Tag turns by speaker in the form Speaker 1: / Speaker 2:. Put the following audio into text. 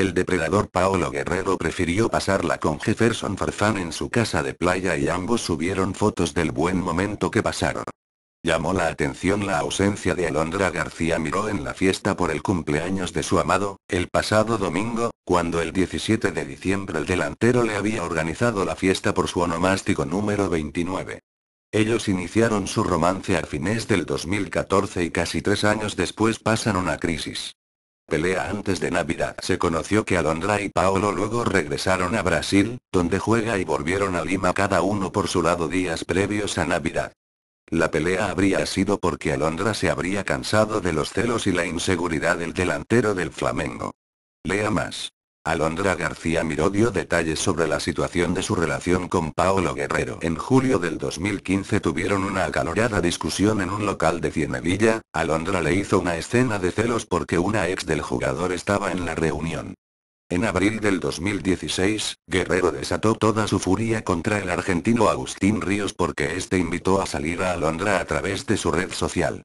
Speaker 1: El depredador Paolo Guerrero prefirió pasarla con Jefferson Farfán en su casa de playa y ambos subieron fotos del buen momento que pasaron. Llamó la atención la ausencia de Alondra García Miró en la fiesta por el cumpleaños de su amado, el pasado domingo, cuando el 17 de diciembre el delantero le había organizado la fiesta por su onomástico número 29. Ellos iniciaron su romance a fines del 2014 y casi tres años después pasan una crisis pelea antes de Navidad. Se conoció que Alondra y Paolo luego regresaron a Brasil, donde juega y volvieron a Lima cada uno por su lado días previos a Navidad. La pelea habría sido porque Alondra se habría cansado de los celos y la inseguridad del delantero del Flamengo. Lea más. Alondra García Miró dio detalles sobre la situación de su relación con Paolo Guerrero. En julio del 2015 tuvieron una acalorada discusión en un local de Cienevilla, Alondra le hizo una escena de celos porque una ex del jugador estaba en la reunión. En abril del 2016, Guerrero desató toda su furia contra el argentino Agustín Ríos porque este invitó a salir a Alondra a través de su red social.